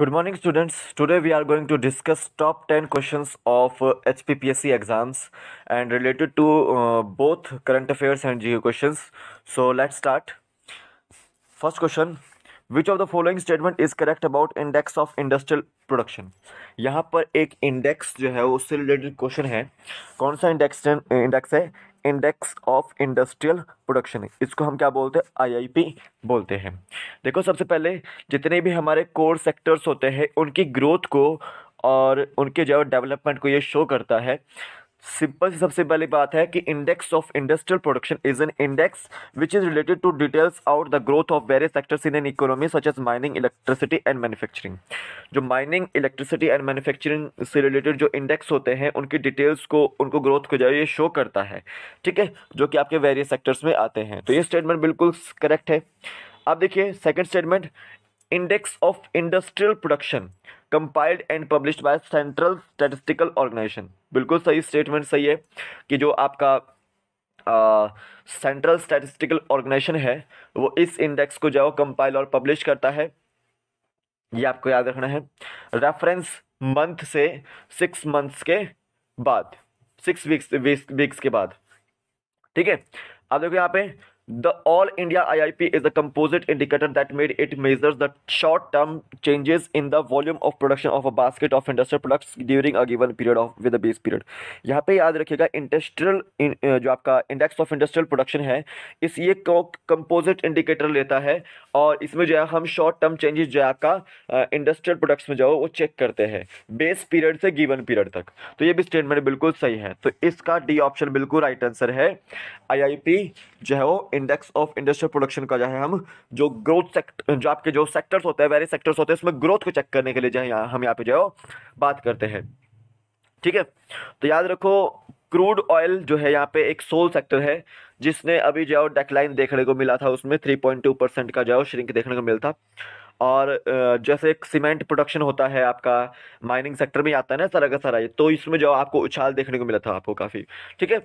Good morning students today we are going to discuss top ten question of H P P S C exams and related to both current affairs and G question so let start first question which of the following statement is correct about index of industrial production यहाँ पर एक index जो है उससे related question है कौन सा index index है इंडेक्स ऑफ इंडस्ट्रियल प्रोडक्शन इसको हम क्या बोलते हैं आईआईपी बोलते हैं देखो सबसे पहले जितने भी हमारे कोर सेक्टर्स होते हैं उनकी ग्रोथ को और उनके जो डेवलपमेंट को ये शो करता है सिंपल सी सबसे पहली बात है कि index of industrial production is an index which is related to details out the growth of various sectors in an economy such as mining electricity and manufacturing जो माइनिंग इलेक्ट्रिसिटी एंड मैन्युफैक्चरिंग से related जो index होते हैं उनकी details को उनको growth को जो ये शो करता है ठीक है जो कि आपके वेरियस सेक्टर्स में आते हैं तो ये स्टेटमेंट बिल्कुल करेक्ट है अब देखिए second statement Index of Industrial Production compiled and published by central statistical organisation बिल्कुल सही स्टेटमेंट सही है कि जो आपका सेंट्रल स्टैटिस्टिकल ऑर्गेनाइजेशन है वो इस इंडेक्स को जो कंपाइल और पब्लिश करता है ये आपको याद रखना है रेफरेंस मंथ से सिक्स मंथ्स के बाद सिक्स वीक्स वीक्स के बाद ठीक है आप देखो यहाँ पे The All India IIP is a composite indicator that made it measures the short-term changes in the volume of production of a basket of industrial products during a given period of with a base period. यहाँ पे याद रखिएगा industrial जो आपका index of industrial production है इस ये composite indicator लेता है और इसमें जो है हम शॉर्ट टर्म चेंजेस जो है आपका इंडस्ट्रियल प्रोडक्ट्स में जो है वो चेक करते हैं बेस पीरियड से गिवन पीरियड तक तो ये भी स्टेटमेंट बिल्कुल सही है तो इसका डी ऑप्शन बिल्कुल राइट आंसर है पी जो है वो इंडेक्स ऑफ इंडस्ट्रियल प्रोडक्शन का जो है हम जो ग्रोथ सेक्ट जो आपके जो सेक्टर्स होते हैं वेरी सेक्टर्स होते हैं उसमें ग्रोथ को चेक करने के लिए जो है हम यहाँ पे जो बात करते हैं ठीक है तो याद रखो क्रूड ऑयल जो है यहाँ पे एक सोल सेक्टर है जिसने अभी जो है डेक्लाइन देखने को मिला था उसमें थ्री पॉइंट टू परसेंट का जो है श्रिंक देखने को मिलता और जैसे एक सीमेंट प्रोडक्शन होता है आपका माइनिंग सेक्टर में आता है ना सारा का सारा ये तो इसमें जो आपको उछाल देखने को मिला था आपको काफ़ी ठीक है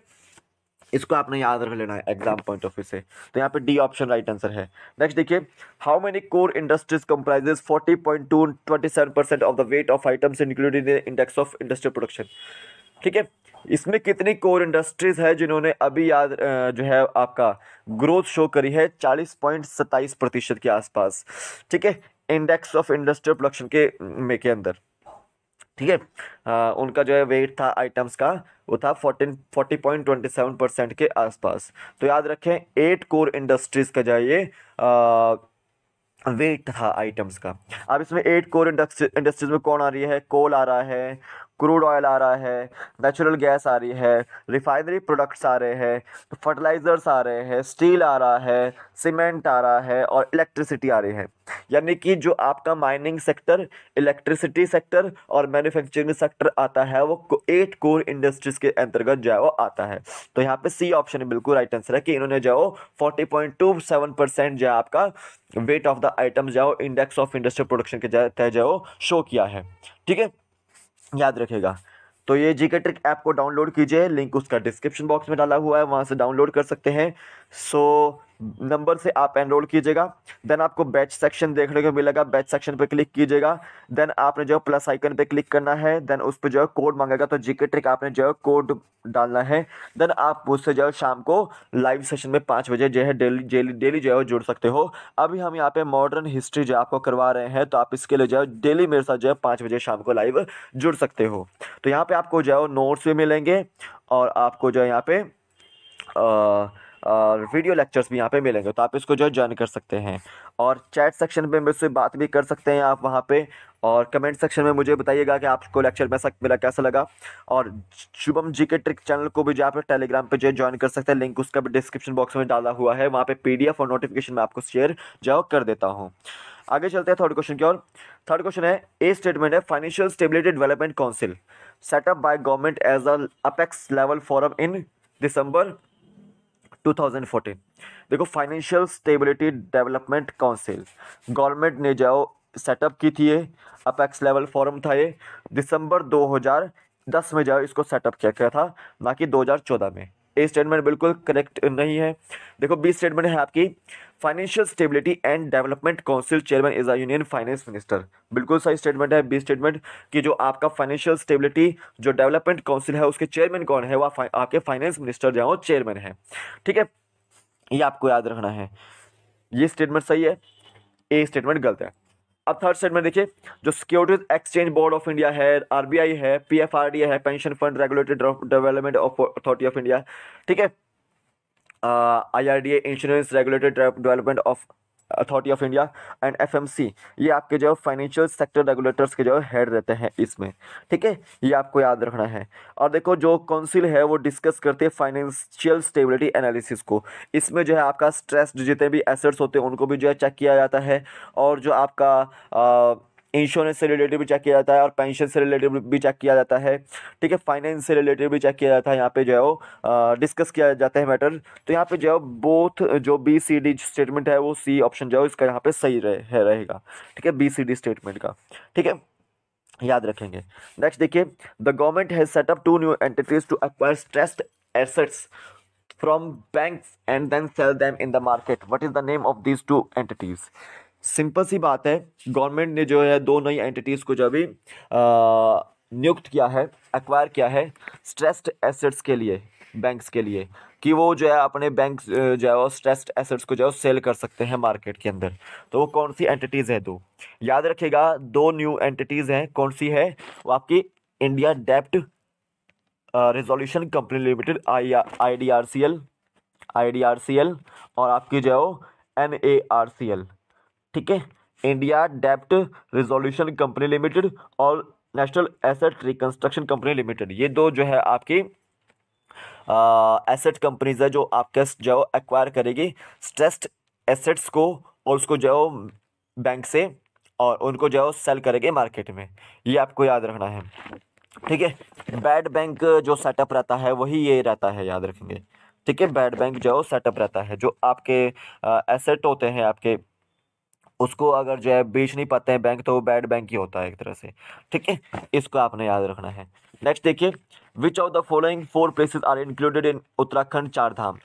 इसको आपने याद रख लेना है एग्जाम पॉइंट ऑफ व्यू से तो यहाँ पे डी ऑप्शन राइट आंसर है नेक्स्ट देखिए how many core industries forty point two twenty seven percent of the weight of items included in index of industrial production ठीक है इसमें कितनी कोर इंडस्ट्रीज है जिन्होंने अभी याद जो है आपका ग्रोथ शो करी है चालीस पॉइंट सत्ताईस प्रतिशत के आसपास ठीक है इंडेक्स ऑफ इंडस्ट्रियल प्रोडक्शन के में के अंदर ठीक है उनका जो है वेट था आइटम्स का वो था fourteen forty point twenty seven percent के आसपास तो याद रखें एट कोर इंडस्ट्रीज़ का जो है ये वेट था आइटम्स का अब इसमें एट कोर इंडस्ट्रीज में कौन आ रही है कोल आ रहा है क्रूड ऑयल आ रहा है नेचुरल गैस आ रही है रिफाइनरी प्रोडक्ट्स आ रहे हैं तो फर्टिलाइज़र्स आ रहे हैं स्टील आ रहा है सीमेंट आ रहा है और इलेक्ट्रिसिटी आ रही है यानी कि जो आपका माइनिंग सेक्टर इलेक्ट्रिसिटी सेक्टर और मैन्युफैक्चरिंग सेक्टर आता है वो एट कोर इंडस्ट्रीज के अंतर्गत जो है वो आता है तो यहाँ पे सी ऑप्शन बिल्कुल राइट आंसर है कि इन्होंने जो है forty point two seven percent जो है आपका वेट ऑफ द आइटम जो इंडेक्स ऑफ इंडस्ट्रियल प्रोडक्शन के तहत जो शो किया है ठीक है याद रखेगा तो ये जी के ट्रिक ऐप को डाउनलोड कीजिए लिंक उसका डिस्क्रिप्शन बॉक्स में डाला हुआ है वहाँ से डाउनलोड कर सकते हैं सो so, नंबर से आप एनरोल कीजिएगा देन आपको बैच सेक्शन देखने को मिलेगा बैच सेक्शन पर क्लिक कीजिएगा देन आपने जो प्लस आइकन पर क्लिक करना है देन उस पर जो है कोड मांगेगा तो जीके ट्रिक आपने जो है कोड डालना है देन आप उससे जो है शाम को लाइव सेशन में पाँच बजे जो है डेली डेली डेली जो है जुड़ सकते हो अभी हम यहाँ पे मॉडर्न हिस्ट्री जो आपको करवा रहे हैं तो आप इसके लिए जो है डेली मेरे साथ जो है पाँच बजे शाम को लाइव जुड़ सकते हो तो यहाँ पे आपको जो है नोट्स भी मिलेंगे और आपको जो है यहाँ पे आ, वीडियो लेक्चर्स भी यहाँ पे मिलेंगे तो आप इसको जो है ज्वाइन कर सकते हैं और चैट सेक्शन में मुझसे बात भी कर सकते हैं आप वहाँ पे और कमेंट सेक्शन में मुझे बताइएगा कि आपको लेक्चर में सक मेरा कैसा लगा और शुभम जी के ट्रिक चैनल को भी जो आप टेलीग्राम पे जो है ज्वाइन कर सकते हैं लिंक उसका भी डिस्क्रिप्शन बॉक्स में डाला हुआ है वहाँ पे पीडीएफ और नोटिफिकेशन मैं आपको शेयर जो कर देता हूँ आगे चलते हैं थर्ड क्वेश्चन की ओर थर्ड क्वेश्चन है ए स्टेटमेंट है financial stability development council set up by government as a apex level forum in December 2014 देखो financial stability development council government ने जो सेटअप की थी ये अपेक्स लेवल फोरम था ये दिसंबर 2010 में जो इसको सेटअप किया गया था ना कि 2014 में ए स्टेटमेंट बिल्कुल करेक्ट नहीं है देखो बी स्टेटमेंट है आपकी financial stability and development council chairman is a union finance minister बिल्कुल सही स्टेटमेंट है बी स्टेटमेंट कि जो आपका फाइनेंशियल स्टेबिलिटी जो डेवलपमेंट काउंसिल है उसके चेयरमैन कौन है वह आपके फाइनेंस मिनिस्टर जो है वो चेयरमैन है ठीक है ये आपको याद रखना है ये स्टेटमेंट सही है ए स्टेटमेंट गलत है अब थर्ड स्टेट में देखिए जो securities exchange board of India है आरबीआई है पीएफआरडी है pension fund regulated development of authority of India ठीक है I R D A insurance regulated development of authority of India and C ये आपके जो फाइनेंशियल सेक्टर रेगुलेटर्स के जो हेड रहते हैं इसमें ठीक है ये आपको याद रखना है और देखो जो काउंसिल है वो डिस्कस करते हैं फाइनेंशियल स्टेबिलिटी एनालिसिस को इसमें जो है आपका स्ट्रेस जितने भी एसेट्स होते हैं उनको भी जो है चेक किया जाता है और जो आपका आ, इंश्योरेंस से रिलेटेड भी चेक किया जाता है और पेंशन से रिलेटेड भी चेक किया जाता है ठीक है फाइनेंस से रिलेटेड भी चेक किया जाता है यहाँ पे जो है वो डिस्कस किया जाता है मैटर तो यहाँ पे जो है बोथ जो बी सी डी स्टेटमेंट है वो सी ऑप्शन जो है इसका यहाँ पे सही रहे, है रहेगा ठीक है बी सी डी स्टेटमेंट का ठीक है याद रखेंगे नेक्स्ट देखिए the government has set up two new entities to acquire stressed assets from bank and then sell them in the market what is the name of these two entities simple सी बात है government ने जो है दो नई entities को जो अभी नियुक्त किया है एक्वायर किया है स्ट्रेस्ड एसेट्स के लिए बैंक्स के लिए कि वो जो है अपने बैंक जो है वो स्ट्रेस्ड एसेट्स को जो है सेल कर सकते हैं मार्केट के अंदर तो वो कौन सी एंटिटीज़ हैं दो याद रखिएगा दो न्यू एंटिटीज़ हैं कौन सी है वो आपकी इंडिया डेप्ट resolution company limited I I D R C L I D R C L और आपकी जो है वो N A R C L ठीक है इंडिया डेप्ट रिजोल्यूशन कंपनी लिमिटेड और national asset reconstruction company limited ये दो जो है आपकी एसेट कंपनीज है जो आपके जो एक्वायर करेगी स्ट्रेस्ड एसेट्स को और उसको जो बैंक से और उनको जो है सेल करेंगे मार्केट में ये आपको याद रखना है ठीक है बैड बैंक जो सेटअप रहता है वही ये रहता है याद रखेंगे ठीक है बैड बैंक जो सेटअप रहता है जो आपके एसेट होते हैं आपके उसको अगर जो है बेच नहीं पाते हैं बैंक तो वो बैड बैंक ही होता है एक तरह से ठीक है इसको आपने याद रखना है नेक्स्ट देखिए which of the following four places are included in Uttarakhand Char Dham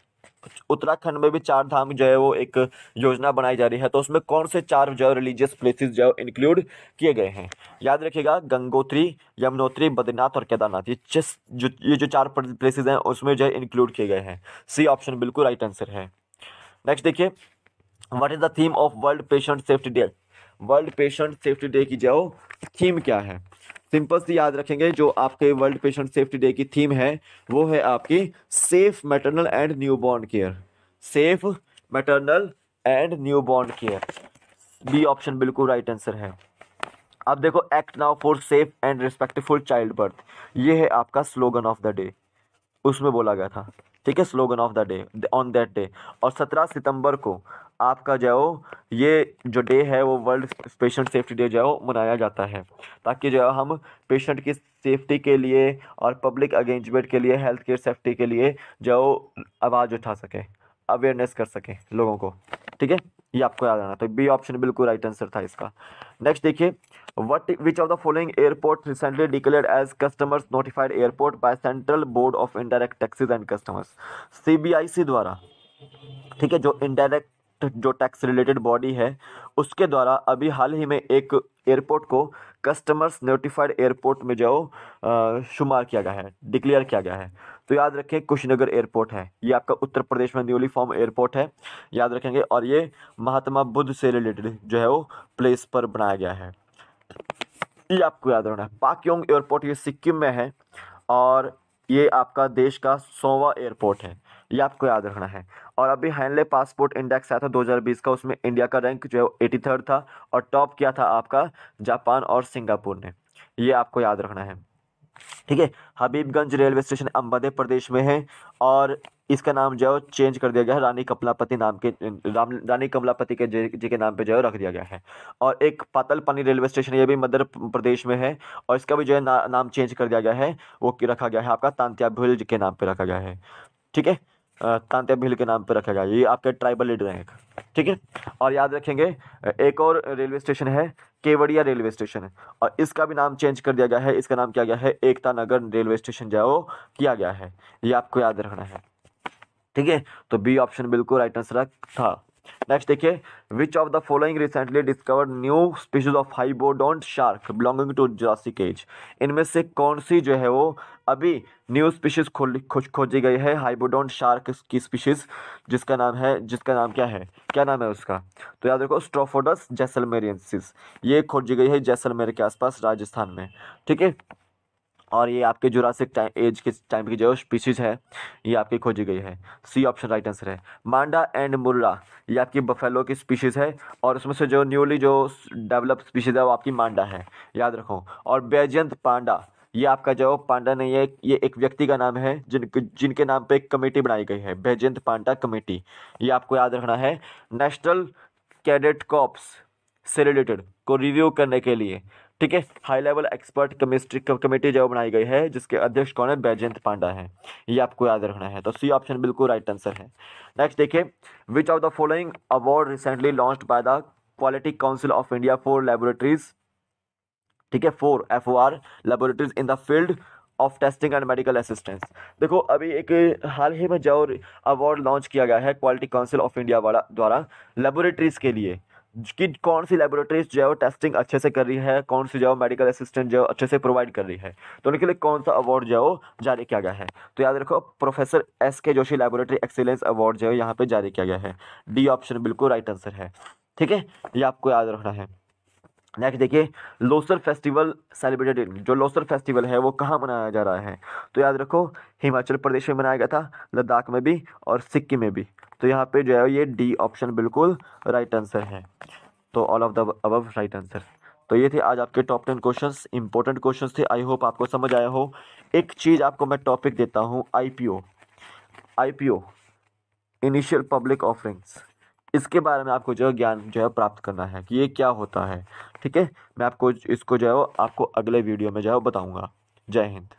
Uttarakhand में भी चार धाम जो है वो एक योजना बनाई जा रही है तो उसमें कौन से चार जो है रिलीजियस प्लेसेस जो है इंक्लूड किए गए हैं याद रखिएगा गंगोत्री यमुनोत्री बद्रीनाथ और केदारनाथ ये जिस जो ये जो चार प्लेसेस हैं उसमें जो है इंक्लूड किए गए हैं सी ऑप्शन बिल्कुल राइट आंसर है नेक्स्ट देखिए what is the theme of world patient safety day world patient safety day की जो थीम क्या है सिंपल सी याद रखेंगे जो आपके वर्ल्ड पेशेंट सेफ्टी डे की थीम है वो है आपकी safe maternal and new born care safe maternal and new born care B option बिल्कुल राइट आंसर है अब देखो act now for safe and respectful child birth ये है आपका स्लोगन ऑफ द डे उसमें बोला गया था ठीक है slogan of the day on that day और सत्रह सितंबर को आपका जो ये जो डे है वो वर्ल्ड पेशेंट सेफ्टी डे जो है मनाया जाता है ताकि जो हम पेशेंट की सेफ्टी के लिए और पब्लिक अगेंजमेंट के लिए हेल्थ केयर सेफ्टी के लिए जो आवाज़ उठा सकें अवेयरनेस कर सकें लोगों को ठीक है ये आपको याद रखना तो बी ऑप्शन बिल्कुल राइट आंसर था इसका नेक्स्ट देखिए what which of the following airport recently declare as customers notified airport by central board of indirect taxes and customers CBIC द्वारा ठीक है जो इनडायरेक्ट जो टैक्स रिलेटेड बॉडी है उसके द्वारा अभी हाल ही में एक एयरपोर्ट को कस्टमर्स नोटिफाइड एयरपोर्ट में जो शुमार किया गया है डिक्लेयर किया गया है तो याद रखें कुशीनगर एयरपोर्ट है ये आपका उत्तर प्रदेश में न्यूली फॉर्म एयरपोर्ट है याद रखेंगे और ये महात्मा बुद्ध से रिलेटेड जो है वो प्लेस पर बनाया गया है ये आपको याद रखना है पाक्योंग एयरपोर्ट ये सिक्किम में है और ये आपका देश का सोवा एयरपोर्ट है ये आपको याद रखना है और अभी हैंडले पासपोर्ट इंडेक्स आया था 2020 का उसमें इंडिया का रैंक जो है एटी थर्ड था और टॉप किया था आपका जापान और सिंगापुर ने ये आपको याद रखना है ठीक है हबीबगंज रेलवे स्टेशन मध्य प्रदेश में है और इसका नाम जो है चेंज कर दिया गया है रानी कमलापति नाम के राम रानी कमलापति के जी के नाम पे जो है रख दिया गया है और एक पातलपानी रेलवे स्टेशन ये भी मध्य प्रदेश में है और इसका भी जो है ना, नाम चेंज कर दिया गया है वो रखा गया है आपका तांत्या भुल के नाम पे रखा गया है ठीक है कांत्या भील के नाम पर रखा गया ये आपके ट्राइबल लीडर हैं ठीक है और याद रखेंगे एक और रेलवे स्टेशन है केवड़िया रेलवे स्टेशन है और इसका भी नाम चेंज कर दिया गया है इसका नाम क्या गया है एकता नगर रेलवे स्टेशन जाओ किया गया है ये आपको याद रखना है ठीक है तो बी ऑप्शन बिल्कुल राइट आंसर था नेक्स्ट देखिए which of the following recently discovered new species of hybodont shark belonging to Jurassic age इनमें से कौन सी जो है वो अभी न्यू स्पीशीज खोज खोजी गई है हाइबोडोंट शार्क की स्पीशीज जिसका नाम है जिसका नाम क्या है क्या नाम है उसका तो याद रखो स्ट्रोफोडस जैसलमेरियंसिस ये खोजी गई है जैसलमेर के आसपास राजस्थान में ठीक है और ये आपके जुरासिक एज के टाइम की जो स्पीसीज है ये आपकी खोजी गई है सी ऑप्शन राइट आंसर है मांडा एंड मुर्रा ये आपकी बफेलो की स्पीशीज़ है और उसमें से जो न्यूली जो डेवलप स्पीशीज़ है वो आपकी मांडा है याद रखो और बैजंत पांडा ये आपका जो पांडा नहीं है ये एक व्यक्ति का नाम है जिन जिनके नाम पे एक कमेटी बनाई गई है बैजंत पांडा कमेटी ये आपको याद रखना है नेशनल कैडेट कॉप्स से रिलेटेड को रिव्यू करने के लिए ठीक है high level expert chemistry committee जो बनाई गई है जिसके अध्यक्ष कौन है बैजयंत पांडा है ये आपको याद रखना है तो सी ऑप्शन बिल्कुल राइट आंसर है नेक्स्ट देखिए which of the following award recently launched by the quality council of India for laboratories ठीक है for F O R laboratories in the field of testing and medical assistance देखो अभी एक हाल ही में जो award launch किया गया है क्वालिटी काउंसिल ऑफ इंडिया वाला द्वारा लेबोरेटरीज़ के लिए कि कौन सी लेबोरेटरीज जो है वो टेस्टिंग अच्छे से कर रही है कौन सी जो है मेडिकल असिस्टेंट जो है अच्छे से प्रोवाइड कर रही है तो उनके लिए कौन सा अवार्ड जो है वो जारी किया गया है तो याद रखो प्रोफेसर एस के जोशी लेबोरेटरी एक्सीलेंस अवार्ड जो है यहाँ पर जारी किया गया है डी ऑप्शन बिल्कुल राइट आंसर है ठीक है ये आपको याद रखना है नेक्स्ट देखिए लोसर फेस्टिवल सेलिब्रेटेड जो लोसर फेस्टिवल है वो कहाँ मनाया जा रहा है तो याद रखो हिमाचल प्रदेश में मनाया गया था लद्दाख में भी और सिक्किम में भी तो यहाँ पे जो है ये डी ऑप्शन बिल्कुल राइट आंसर है तो all of the above right answer तो ये थे आज आपके top ten question important question थे आई होप आपको समझ आया हो एक चीज़ आपको मैं टॉपिक देता हूँ I P initial public offerings इसके बारे में आपको जो है ज्ञान जो है प्राप्त करना है कि ये क्या होता है ठीक है मैं आपको इसको जो है आपको अगले वीडियो में जो है बताऊँगा जय हिंद